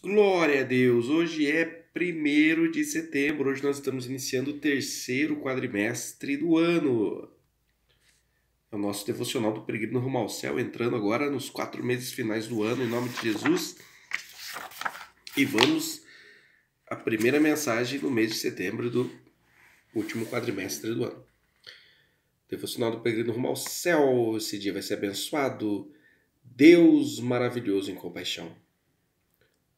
Glória a Deus! Hoje é 1 de setembro, hoje nós estamos iniciando o terceiro quadrimestre do ano. É o nosso devocional do Peregrino Rumo ao Céu, entrando agora nos quatro meses finais do ano, em nome de Jesus. E vamos à primeira mensagem no mês de setembro do último quadrimestre do ano. Devocional do Peregrino Rumo ao Céu, esse dia vai ser abençoado. Deus maravilhoso em compaixão.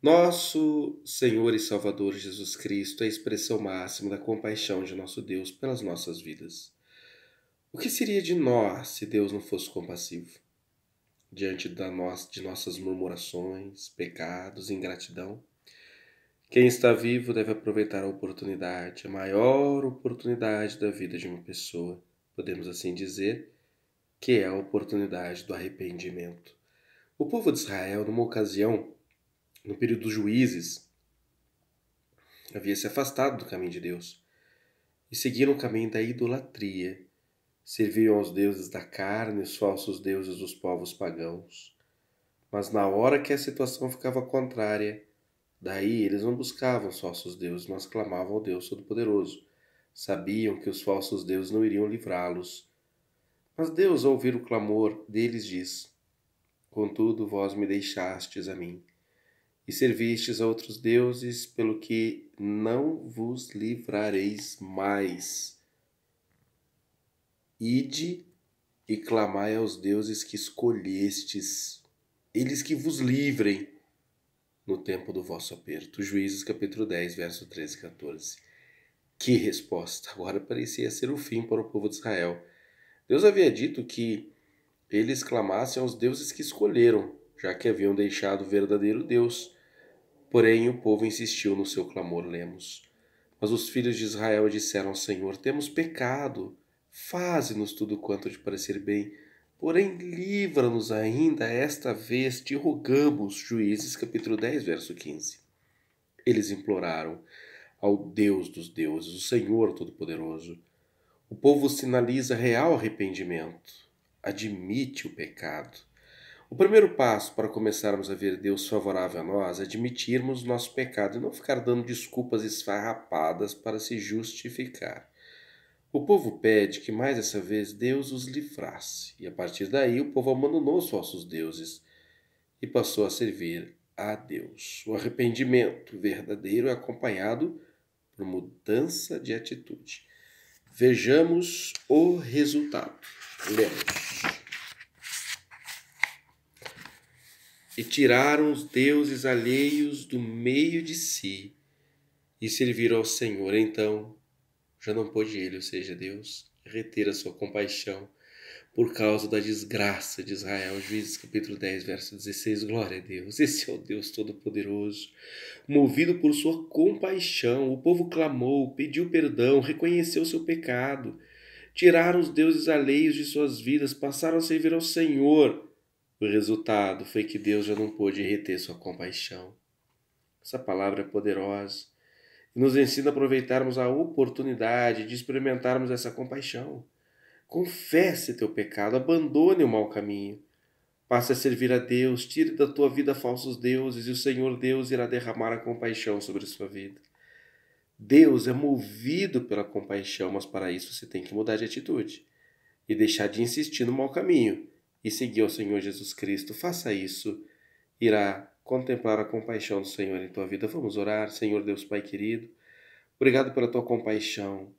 Nosso Senhor e Salvador Jesus Cristo é a expressão máxima da compaixão de nosso Deus pelas nossas vidas. O que seria de nós se Deus não fosse compassivo? Diante da nós, de nossas murmurações, pecados, ingratidão, quem está vivo deve aproveitar a oportunidade, a maior oportunidade da vida de uma pessoa, podemos assim dizer, que é a oportunidade do arrependimento. O povo de Israel, numa ocasião, no período dos juízes, havia se afastado do caminho de Deus e seguiram o caminho da idolatria. Serviam aos deuses da carne, os falsos deuses dos povos pagãos. Mas na hora que a situação ficava contrária, daí eles não buscavam os falsos deuses, mas clamavam ao Deus Todo-Poderoso. Sabiam que os falsos deuses não iriam livrá-los. Mas Deus, ao ouvir o clamor deles, diz: Contudo, vós me deixastes a mim, e servistes a outros deuses, pelo que não vos livrareis mais. Ide e clamai aos deuses que escolhestes, eles que vos livrem no tempo do vosso aperto. Juízes capítulo 10, verso 13 e 14. Que resposta! Agora parecia ser o fim para o povo de Israel. Deus havia dito que eles clamassem aos deuses que escolheram, já que haviam deixado o verdadeiro Deus, Porém, o povo insistiu no seu clamor, lemos. Mas os filhos de Israel disseram ao Senhor: Temos pecado, faze-nos tudo quanto te parecer bem, porém livra-nos ainda esta vez, te rogamos. Juízes, capítulo 10, verso 15. Eles imploraram ao Deus dos deuses, o Senhor Todo-Poderoso. O povo sinaliza real arrependimento, admite o pecado o primeiro passo para começarmos a ver Deus favorável a nós é admitirmos nosso pecado e não ficar dando desculpas esfarrapadas para se justificar. O povo pede que mais essa vez Deus os livrasse, e a partir daí o povo abandonou os falsos deuses e passou a servir a Deus. O arrependimento verdadeiro é acompanhado por mudança de atitude. Vejamos o resultado. Lemos. e tiraram os deuses alheios do meio de si e serviram ao Senhor. Então, já não pôde ele, ou seja, Deus, reter a sua compaixão por causa da desgraça de Israel. Juízes capítulo 10, verso 16. Glória a Deus. Esse é o Deus Todo-Poderoso. Movido por sua compaixão, o povo clamou, pediu perdão, reconheceu seu pecado. Tiraram os deuses alheios de suas vidas, passaram a servir ao Senhor. O resultado foi que Deus já não pôde reter sua compaixão. Essa palavra é poderosa e nos ensina a aproveitarmos a oportunidade de experimentarmos essa compaixão. Confesse teu pecado, abandone o mau caminho. Passe a servir a Deus, tire da tua vida falsos deuses e o Senhor Deus irá derramar a compaixão sobre a sua vida. Deus é movido pela compaixão, mas para isso você tem que mudar de atitude e deixar de insistir no mau caminho e seguir ao Senhor Jesus Cristo, faça isso, irá contemplar a compaixão do Senhor em tua vida. Vamos orar, Senhor Deus Pai querido. Obrigado pela tua compaixão.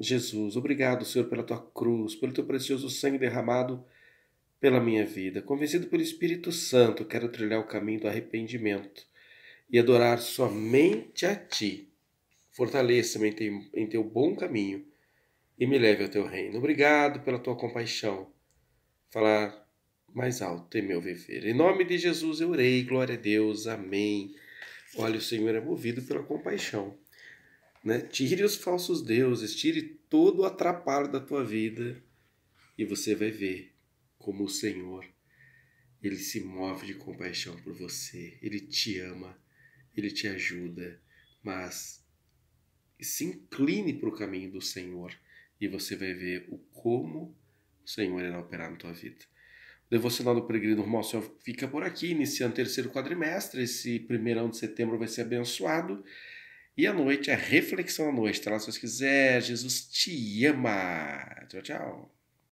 Jesus, obrigado, Senhor, pela tua cruz, pelo teu precioso sangue derramado pela minha vida. Convencido pelo Espírito Santo, quero trilhar o caminho do arrependimento e adorar somente a ti. Fortaleça-me em teu bom caminho e me leve ao teu reino. Obrigado pela tua compaixão. Falar mais alto é meu viver. Em nome de Jesus eu orei, glória a Deus, amém. Olha, o Senhor é movido pela compaixão. Né? Tire os falsos deuses, tire todo o atrapalho da tua vida e você vai ver como o Senhor, ele se move de compaixão por você, ele te ama, ele te ajuda, mas se incline para o caminho do Senhor e você vai ver o como o Senhor irá operar na tua vida. Devocional do Peregrino Rumo ao Senhor fica por aqui, iniciando o terceiro quadrimestre. Esse primeiro ano de setembro vai ser abençoado. E à noite é reflexão à noite. Tá lá se você quiser. Jesus te ama. Tchau, tchau.